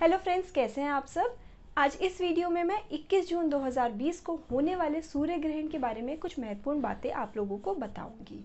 hello friends कैसे हैं आप सब आज इस वीडियो में मैं 21 जून 2020 को होने वाले सूर्य ग्रहण के बारे में कुछ महत्वपूर्ण बातें आप लोगों को बताऊंगी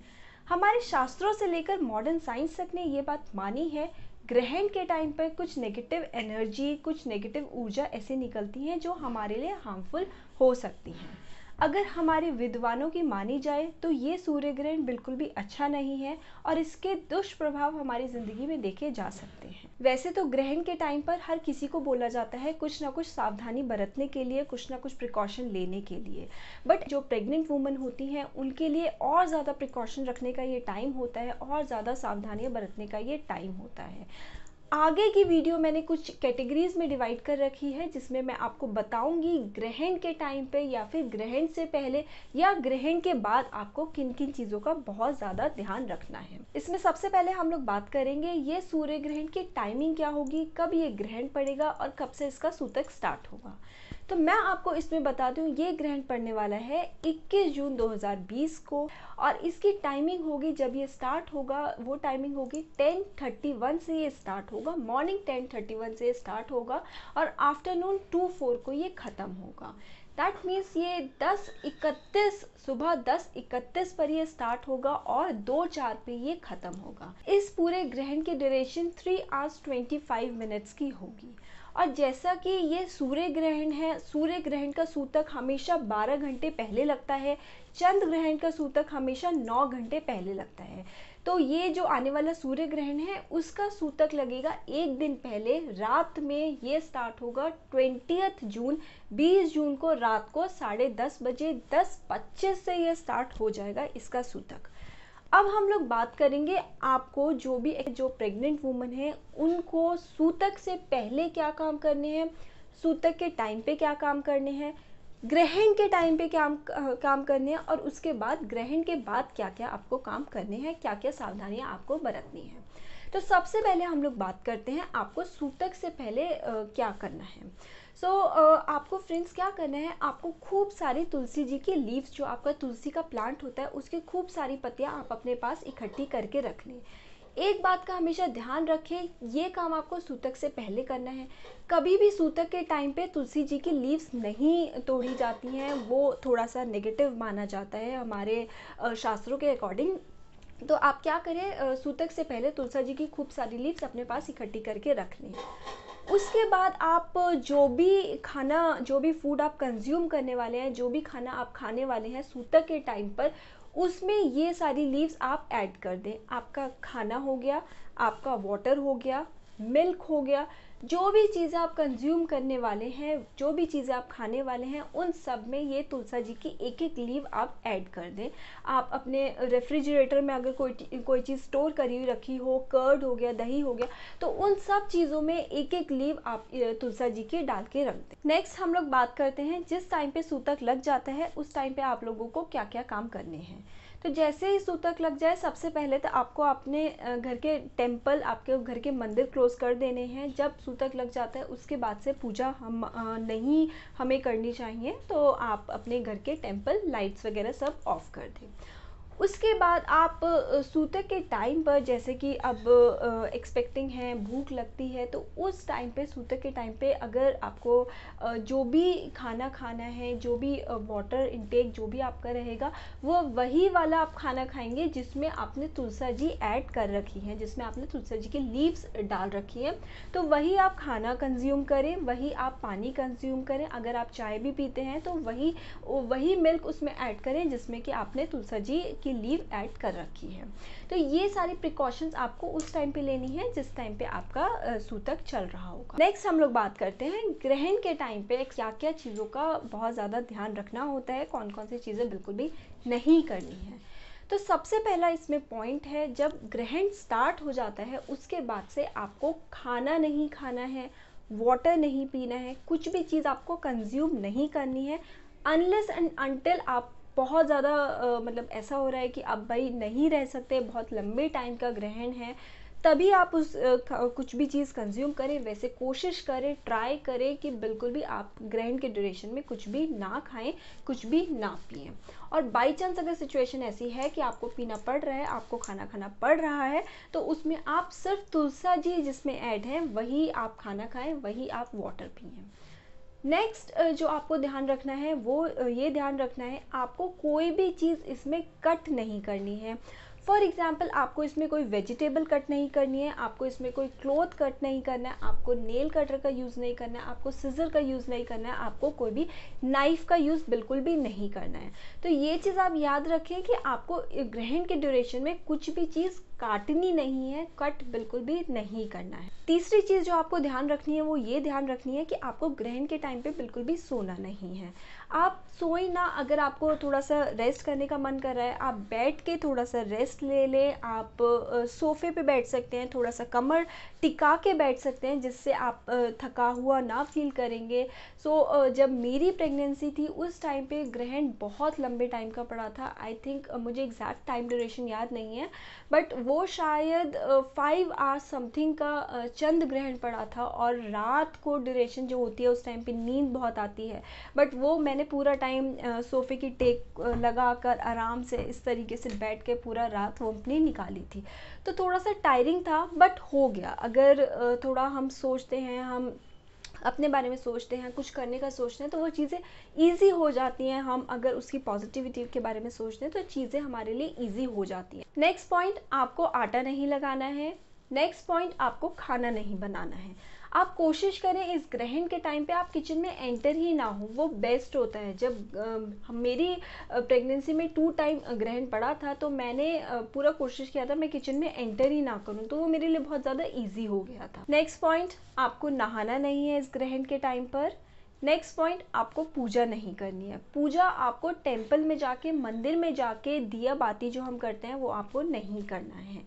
हमारे शास्त्रों से लेकर मॉडर्न साइंस तक ने ये बात मानी है ग्रहण के टाइम पर कुछ नेगेटिव एनर्जी कुछ नेगेटिव ऊर्जा ऐसे निकलती हैं जो हमारे लिए हार्मफुल हो सकती हैं अगर हमारे विद्वानों की मानी जाए तो ये सूर्य ग्रहण बिल्कुल भी अच्छा नहीं है और इसके दुष्प्रभाव हमारी ज़िंदगी में देखे जा सकते हैं वैसे तो ग्रहण के टाइम पर हर किसी को बोला जाता है कुछ ना कुछ सावधानी बरतने के लिए कुछ ना कुछ प्रिकॉशन लेने के लिए बट जो प्रेग्नेंट वूमन होती हैं उनके लिए और ज़्यादा प्रिकॉशन रखने का ये टाइम होता है और ज़्यादा सावधानियाँ बरतने का ये टाइम होता है आगे की वीडियो मैंने कुछ कैटेगरीज में डिवाइड कर रखी है जिसमें मैं आपको बताऊंगी ग्रहण के टाइम पे या फिर ग्रहण से पहले या ग्रहण के बाद आपको किन किन चीज़ों का बहुत ज़्यादा ध्यान रखना है इसमें सबसे पहले हम लोग बात करेंगे ये सूर्य ग्रहण की टाइमिंग क्या होगी कब ये ग्रहण पड़ेगा और कब से इसका सूतक स्टार्ट होगा तो मैं आपको इसमें बता दूं ये ग्रहण पड़ने वाला है 21 जून 2020 को और इसकी टाइमिंग होगी जब ये स्टार्ट होगा वो टाइमिंग होगी 10:31 से ये स्टार्ट होगा मॉर्निंग 10:31 से स्टार्ट होगा और आफ्टरनून 2:04 को ये ख़त्म होगा दैट मीन्स ये दस इकतीस सुबह दस इकतीस पर ये स्टार्ट होगा और दो चार पे ये ख़त्म होगा इस पूरे ग्रहण की duration three hours twenty five minutes की होगी और जैसा कि ये सूर्य ग्रहण है सूर्य ग्रहण का सूतक हमेशा 12 घंटे पहले लगता है चंद्र ग्रहण का सूतक हमेशा 9 घंटे पहले लगता है तो ये जो आने वाला सूर्य ग्रहण है उसका सूतक लगेगा एक दिन पहले रात में ये स्टार्ट होगा ट्वेंटियथ जून 20 जून को रात को साढ़े दस बजे दस पच्चीस से ये स्टार्ट हो जाएगा इसका सूतक अब हम लोग बात करेंगे आपको जो भी जो प्रेग्नेंट वूमन है उनको सूतक से पहले क्या काम करने हैं सूतक के टाइम पे क्या काम करने हैं ग्रहण के टाइम पे क्या काम करने हैं और उसके बाद ग्रहण के बाद क्या क्या आपको काम करने हैं क्या क्या सावधानियाँ आपको बरतनी है तो सबसे पहले हम लोग बात करते हैं आपको सूतक से पहले आ, क्या करना है सो so, आपको फ्रेंड्स क्या करना है आपको खूब सारी तुलसी जी के लीव्स जो आपका तुलसी का प्लांट होता है उसकी खूब सारी पत्तियाँ आप अपने पास इकट्ठी करके रख लें एक बात का हमेशा ध्यान रखें ये काम आपको सूतक से पहले करना है कभी भी सूतक के टाइम पे तुलसी जी की लीव्स नहीं तोड़ी जाती हैं वो थोड़ा सा नेगेटिव माना जाता है हमारे शास्त्रों के अकॉर्डिंग तो आप क्या करें सूतक से पहले तुलसा जी की खूब सारी लीव्स अपने पास इकट्ठी करके रख लें उसके बाद आप जो भी खाना जो भी फूड आप कंज्यूम करने वाले हैं जो भी खाना आप खाने वाले हैं सूतक के टाइम पर उसमें ये सारी लीव्स आप ऐड कर दें आपका खाना हो गया आपका वाटर हो गया मिल्क हो गया जो भी चीज़ें आप कंज्यूम करने वाले हैं जो भी चीज़ें आप खाने वाले हैं उन सब में ये तुलसा जी की एक एक लीव आप ऐड कर दें आप अपने रेफ्रिजरेटर में अगर कोई कोई चीज़ स्टोर करी हुई रखी हो कर्ड हो गया दही हो गया तो उन सब चीज़ों में एक एक लीव आप तुलसा जी की डाल के रख दें नेक्स्ट हम लोग बात करते हैं जिस टाइम पे सूतक लग जाता है उस टाइम पे आप लोगों को क्या क्या काम करने हैं तो जैसे ही सूतक लग जाए सबसे पहले तो आपको अपने घर के टेम्पल आपके घर के मंदिर क्लोज़ कर देने हैं जब सूतक लग जाता है उसके बाद से पूजा हम नहीं हमें करनी चाहिए तो आप अपने घर के टेम्पल लाइट्स वगैरह सब ऑफ़ कर दें उसके बाद आप सूते के टाइम पर जैसे कि अब एक्सपेक्टिंग है भूख लगती है तो उस टाइम पे सूते के टाइम पे अगर आपको जो भी खाना खाना है जो भी वाटर इंटेक जो भी आपका रहेगा वो वही वाला आप खाना खाएंगे जिसमें आपने तुलसा जी ऐड कर रखी है जिसमें आपने तुलसा जी की लीव्स डाल रखी है तो वही आप खाना कंज्यूम करें वही आप पानी कंज्यूम करें अगर आप चाय भी पीते हैं तो वही वही मिल्क उसमें ऐड करें जिसमें कि आपने तुलसा जी की लीव ऐड कर रखी है तो ये सारी प्रिकॉशंस आपको उस टाइम पे लेनी है जिस टाइम पे आपका सूतक चल रहा होगा नेक्स्ट हम लोग बात करते हैं ग्रहण के टाइम पे क्या क्या चीज़ों का बहुत ज़्यादा ध्यान रखना होता है कौन कौन सी चीज़ें बिल्कुल भी नहीं करनी है तो सबसे पहला इसमें पॉइंट है जब ग्रहण स्टार्ट हो जाता है उसके बाद से आपको खाना नहीं खाना है वाटर नहीं पीना है कुछ भी चीज़ आपको कंज्यूम नहीं करनी है अनलेस एंड अनटिल आप बहुत ज़्यादा मतलब ऐसा हो रहा है कि आप भाई नहीं रह सकते बहुत लंबे टाइम का ग्रहण है तभी आप उस कुछ भी चीज़ कंज्यूम करें वैसे कोशिश करें ट्राई करें कि बिल्कुल भी आप ग्रहण के ड्यूरेशन में कुछ भी ना खाएं कुछ भी ना पिए और बाई चांस अगर सिचुएशन ऐसी है कि आपको पीना पड़ रहा है आपको खाना खाना पड़ रहा है तो उसमें आप सिर्फ तुलसा जी जिसमें ऐड है वही आप खाना खाएं वही आप वाटर पिए नेक्स्ट जो आपको ध्यान रखना है वो ये ध्यान रखना है आपको कोई भी चीज़ इसमें कट नहीं करनी है फॉर एग्ज़ाम्पल आपको इसमें कोई वेजिटेबल कट नहीं करनी है आपको इसमें कोई क्लोथ कट नहीं करना है आपको नेल कटर का यूज़ नहीं करना है आपको सिजर का यूज़ नहीं करना है आपको कोई भी नाइफ़ का यूज़ बिल्कुल भी नहीं करना है तो ये चीज़ आप याद रखें कि आपको ग्रहण के ड्यूरेशन में कुछ भी चीज़ काटनी नहीं है कट बिल्कुल भी नहीं करना है तीसरी चीज़ जो आपको ध्यान रखनी है वो ये ध्यान रखनी है कि आपको ग्रहण के टाइम पे बिल्कुल भी सोना नहीं है आप सोए ना अगर आपको थोड़ा सा रेस्ट करने का मन कर रहा है आप बैठ के थोड़ा सा रेस्ट ले लें आप सोफे पे बैठ सकते हैं थोड़ा सा कमर टिका के बैठ सकते हैं जिससे आप थका हुआ ना फील करेंगे सो जब मेरी प्रेगनेंसी थी उस टाइम पे ग्रहण बहुत लंबे टाइम का पड़ा था आई थिंक मुझे एग्जैक्ट टाइम ड्यूरेशन याद नहीं है बट वो शायद फाइव आर समथिंग का चंद ग्रहण पड़ा था और रात को ड्यूरेशन जो होती है उस टाइम पे नींद बहुत आती है बट वो मैंने पूरा टाइम सोफे की टेक लगा कर आराम से इस तरीके से बैठ के पूरा रात वो अपनी निकाली थी तो थोड़ा सा टायरिंग था बट हो गया अगर थोड़ा हम सोचते हैं हम अपने बारे में सोचते हैं कुछ करने का सोचते हैं तो वो चीज़ें ईजी हो जाती हैं हम अगर उसकी पॉजिटिविटी के बारे में सोचते हैं तो चीज़ें हमारे लिए ईजी हो जाती हैं नेक्स्ट पॉइंट आपको आटा नहीं लगाना है नेक्स्ट पॉइंट आपको खाना नहीं बनाना है आप कोशिश करें इस ग्रहण के टाइम पे आप किचन में एंटर ही ना हो वो बेस्ट होता है जब आ, मेरी प्रेगनेंसी में टू टाइम ग्रहण पड़ा था तो मैंने पूरा कोशिश किया था मैं किचन में एंटर ही ना करूँ तो वो मेरे लिए बहुत ज़्यादा ईजी हो गया था नेक्स्ट पॉइंट आपको नहाना नहीं है इस ग्रहण के टाइम पर नेक्स्ट पॉइंट आपको पूजा नहीं करनी है पूजा आपको टेम्पल में जाके मंदिर में जाके दिया बाती जो हम करते हैं वो आपको नहीं करना है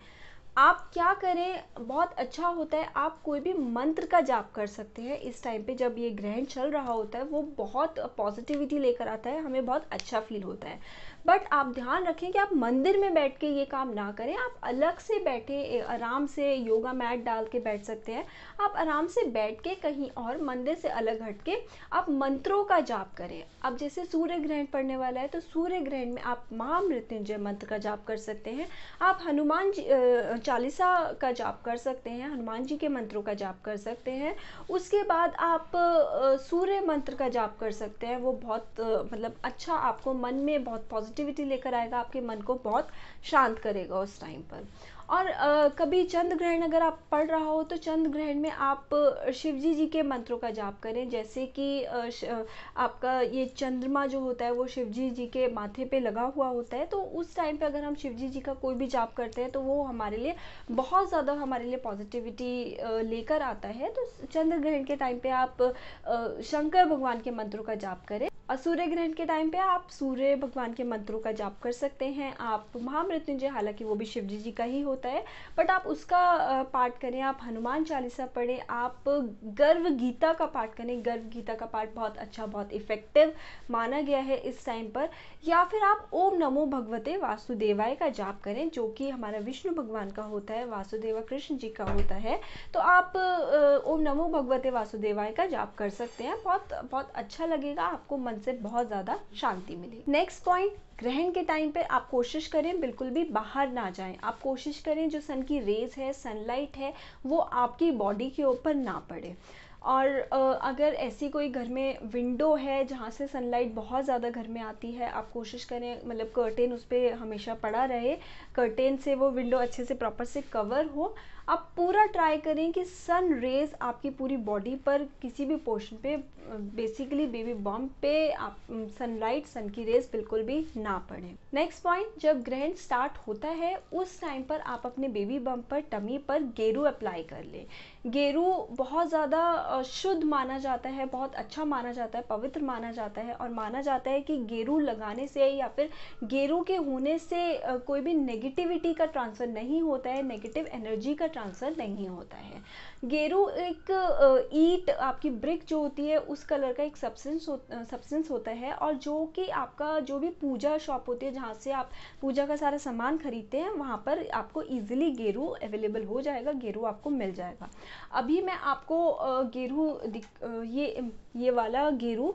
आप क्या करें बहुत अच्छा होता है आप कोई भी मंत्र का जाप कर सकते हैं इस टाइम पे जब ये ग्रहण चल रहा होता है वो बहुत पॉजिटिविटी लेकर आता है हमें बहुत अच्छा फील होता है बट आप ध्यान रखें कि आप मंदिर में बैठ के ये काम ना करें आप अलग से बैठे आराम से योगा मैट डाल के बैठ सकते हैं आप आराम से बैठ के कहीं और मंदिर से अलग हट के आप मंत्रों का जाप करें अब जैसे सूर्य ग्रहण पड़ने वाला है तो सूर्य ग्रहण में आप महामृत्युंजय मंत्र का जाप कर सकते हैं आप हनुमान जी चालीसा का जाप कर सकते हैं हनुमान जी के मंत्रों का जाप कर सकते हैं उसके बाद आप सूर्य मंत्र का जाप कर सकते हैं वो बहुत मतलब अच्छा आपको मन में बहुत पॉजिटिव पॉजिटिविटी लेकर आएगा आपके मन को बहुत शांत करेगा उस टाइम पर और आ, कभी चंद्र ग्रहण अगर आप पढ़ रहा हो तो चंद्र ग्रहण में आप शिवजी जी के मंत्रों का जाप करें जैसे कि आपका ये चंद्रमा जो होता है वो शिवजी जी के माथे पे लगा हुआ होता है तो उस टाइम पे अगर हम शिवजी जी का कोई भी जाप करते हैं तो वो हमारे लिए बहुत ज़्यादा हमारे लिए पॉजिटिविटी लेकर आता है तो चंद्र ग्रहण के टाइम पर आप शंकर भगवान के मंत्रों का जाप करें और सूर्य ग्रहण के टाइम पे आप सूर्य भगवान के मंत्रों का जाप कर सकते हैं आप महामृत्युंजय हालांकि वो भी शिव जी जी का ही होता है बट आप उसका पाठ करें आप हनुमान चालीसा पढ़ें आप गर्व गीता का पाठ करें गर्व गीता का पाठ बहुत अच्छा बहुत इफ़ेक्टिव माना गया है इस टाइम पर या फिर आप ओम नमो भगवते वासुदेवाय का जाप करें जो कि हमारा विष्णु भगवान का होता है वासुदेवा कृष्ण जी का होता है तो आप ओम नमो भगवते वासुदेवाय का जाप कर सकते हैं बहुत बहुत अच्छा लगेगा आपको मन मन से बहुत ज़्यादा शांति मिले नेक्स्ट पॉइंट ग्रहण के टाइम पे आप कोशिश करें बिल्कुल भी बाहर ना जाएं आप कोशिश करें जो सन की रेज है सनलाइट है वो आपकी बॉडी के ऊपर ना पड़े और अगर ऐसी कोई घर में विंडो है जहाँ से सनलाइट बहुत ज़्यादा घर में आती है आप कोशिश करें मतलब कर्टेन उस पर हमेशा पड़ा रहे कर्टेन से वो विंडो अच्छे से प्रॉपर से कवर हो आप पूरा ट्राई करें कि सन रेज आपकी पूरी बॉडी पर किसी भी पोर्शन पे बेसिकली बेबी बम पे आप सनलाइट सन की रेज बिल्कुल भी ना पड़े नेक्स्ट पॉइंट जब ग्रहण स्टार्ट होता है उस टाइम पर आप अपने बेबी बम पर टमी पर गेरू अप्लाई कर लें गेरू बहुत ज़्यादा शुद्ध माना जाता है बहुत अच्छा माना जाता है पवित्र माना जाता है और माना जाता है कि गेरू लगाने से या फिर गेरू के होने से कोई भी नेगेटिविटी का ट्रांसफ़र नहीं होता है नेगेटिव एनर्जी का आंसर नहीं होता है गेरू एक ईट आपकी ब्रिक जो होती है उस कलर का एक सब्सेंस हो, सब्सटेंस होता है और जो कि आपका जो भी पूजा शॉप होती है जहाँ से आप पूजा का सारा सामान खरीदते हैं वहाँ पर आपको ईजिली गेरू अवेलेबल हो जाएगा गेरू आपको मिल जाएगा अभी मैं आपको गेरू ये ये वाला गेरू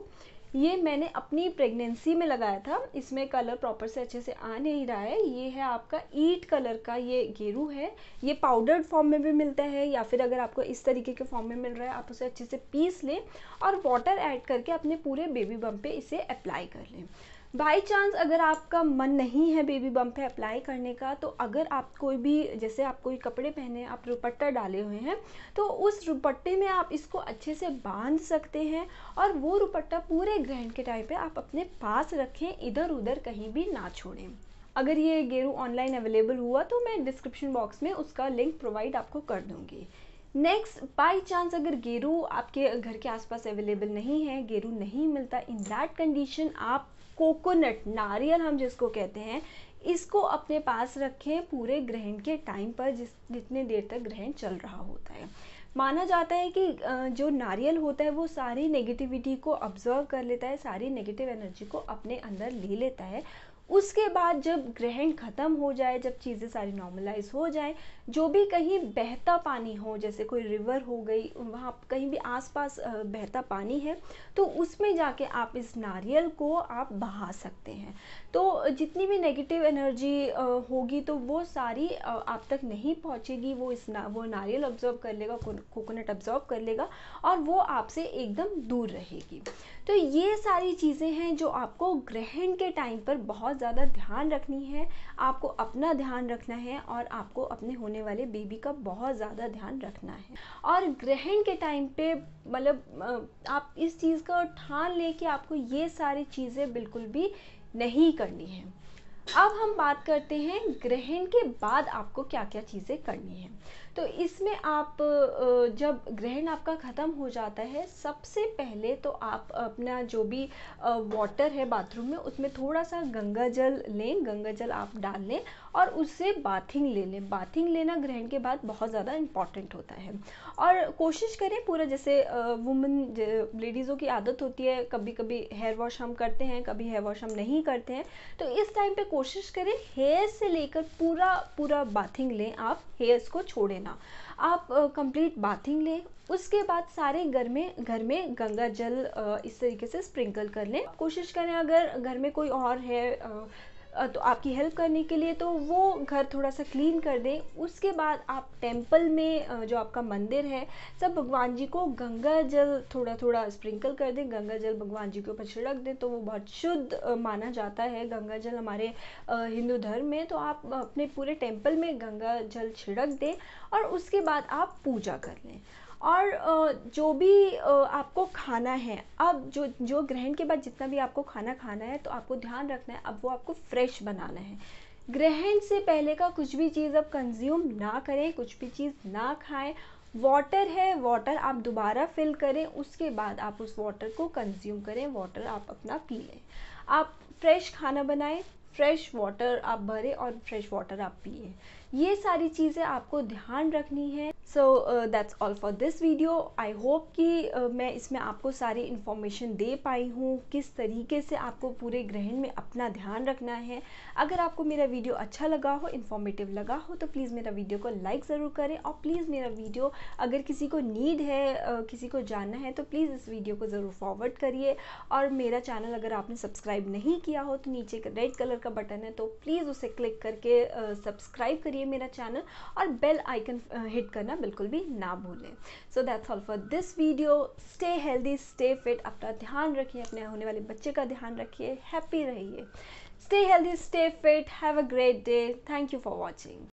ये मैंने अपनी प्रेगनेंसी में लगाया था इसमें कलर प्रॉपर से अच्छे से आ नहीं रहा है ये है आपका ईट कलर का ये गेरू है ये पाउडर्ड फॉर्म में भी मिलता है या फिर अगर आपको इस तरीके के फॉर्म में मिल रहा है आप उसे अच्छे से पीस लें और वाटर ऐड करके अपने पूरे बेबी बम पे इसे अप्लाई कर लें बाई चांस अगर आपका मन नहीं है बेबी बम पे अप्लाई करने का तो अगर आप कोई भी जैसे आप कोई कपड़े पहने आप दुपट्टा डाले हुए हैं तो उस दुपट्टे में आप इसको अच्छे से बांध सकते हैं और वो दुपट्टा पूरे ग्रहण के टाइम पे आप अपने पास रखें इधर उधर कहीं भी ना छोड़ें अगर ये गेरू ऑनलाइन अवेलेबल हुआ तो मैं डिस्क्रिप्शन बॉक्स में उसका लिंक प्रोवाइड आपको कर दूँगी नेक्स्ट बाई चांस अगर गेरू आपके घर के आसपास अवेलेबल नहीं है गेरू नहीं मिलता इन दैट कंडीशन आप कोकोनट नारियल हम जिसको कहते हैं इसको अपने पास रखें पूरे ग्रहण के टाइम पर जिस जितने देर तक ग्रहण चल रहा होता है माना जाता है कि जो नारियल होता है वो सारी नेगेटिविटी को ऑब्जर्व कर लेता है सारी नेगेटिव एनर्जी को अपने अंदर ले लेता है उसके बाद जब ग्रहण ख़त्म हो जाए जब चीज़ें सारी नॉर्मलाइज हो जाए जो भी कहीं बहता पानी हो जैसे कोई रिवर हो गई वहाँ कहीं भी आसपास बहता पानी है तो उसमें जाके आप इस नारियल को आप बहा सकते हैं तो जितनी भी नेगेटिव एनर्जी होगी तो वो सारी आप तक नहीं पहुँचेगी वो इस ना वो नारियल ऑब्जॉर्व कर लेगा कोकोनट ऑब्जॉर्व कर लेगा और वो आपसे एकदम दूर रहेगी तो ये सारी चीज़ें हैं जो आपको ग्रहण के टाइम पर बहुत ज़्यादा ध्यान रखनी है आपको अपना ध्यान रखना है और आपको अपने होने वाले बेबी का बहुत ज़्यादा ध्यान रखना है और ग्रहण के टाइम पे मतलब आप इस चीज़ का ठान ले कि आपको ये सारी चीज़ें बिल्कुल भी नहीं करनी है अब हम बात करते हैं ग्रहण के बाद आपको क्या क्या चीज़ें करनी है तो इसमें आप जब ग्रहण आपका ख़त्म हो जाता है सबसे पहले तो आप अपना जो भी वाटर है बाथरूम में उसमें थोड़ा सा गंगा जल लें गंगा जल आप डाल लें और उससे बाथिंग ले लें बाथिंग लेना ग्रहण के बाद बहुत ज़्यादा इम्पॉर्टेंट होता है और कोशिश करें पूरा जैसे वुमेन लेडीज़ों की आदत होती है कभी कभी हेयर वॉश हम करते हैं कभी हेयर वॉश हम नहीं करते हैं तो इस टाइम पे कोशिश करें हेयर से लेकर पूरा पूरा बाथिंग लें आप हेयर्स को छोड़ें लेना आप कंप्लीट बाथिंग लें उसके बाद सारे घर में घर में गंगा जल इस तरीके से स्प्रिंकल कर लें कोशिश करें अगर घर में कोई और है तो आपकी हेल्प करने के लिए तो वो घर थोड़ा सा क्लीन कर दें उसके बाद आप टेम्पल में जो आपका मंदिर है सब भगवान जी को गंगा जल थोड़ा थोड़ा स्प्रिंकल कर दें गंगा जल भगवान जी के ऊपर छिड़क दें तो वो बहुत शुद्ध माना जाता है गंगा जल हमारे हिंदू धर्म में तो आप अपने पूरे टेम्पल में गंगा जल छिड़क दें और उसके बाद आप पूजा कर लें और जो भी आपको खाना है अब जो जो ग्रहण के बाद जितना भी आपको खाना खाना है तो आपको ध्यान रखना है अब वो आपको फ्रेश बनाना है ग्रहण से पहले का कुछ भी चीज़ अब कंज्यूम ना करें कुछ भी चीज़ ना खाएं वाटर है वाटर आप दोबारा फिल करें उसके बाद आप उस वाटर को कंज्यूम करें वाटर आप अपना पी लें आप फ्रेश खाना बनाएं फ्रेश वाटर आप भरें और फ्रेश वाटर आप पिए ये सारी चीज़ें आपको ध्यान रखनी है so that's all for this video I hope कि uh, मैं इसमें आपको सारी इन्फॉर्मेशन दे पाई हूँ किस तरीके से आपको पूरे ग्रहण में अपना ध्यान रखना है अगर आपको मेरा वीडियो अच्छा लगा हो इन्फॉर्मेटिव लगा हो तो प्लीज़ मेरा वीडियो को लाइक ज़रूर करें और प्लीज़ मेरा वीडियो अगर किसी को नीड है uh, किसी को जानना है तो प्लीज़ इस वीडियो को ज़रूर फॉरवर्ड करिए और मेरा चैनल अगर आपने सब्सक्राइब नहीं किया हो तो नीचे रेड कलर का बटन है तो प्लीज़ उसे क्लिक करके सब्सक्राइब uh, करिए मेरा चैनल और बेल आइकन हिट करना बिल्कुल भी ना भूलें so that's all for this video stay healthy stay fit अपना ध्यान रखिए अपने होने वाले बच्चे का ध्यान रखिए हैप्पी रहिए stay healthy stay fit have a great day thank you for watching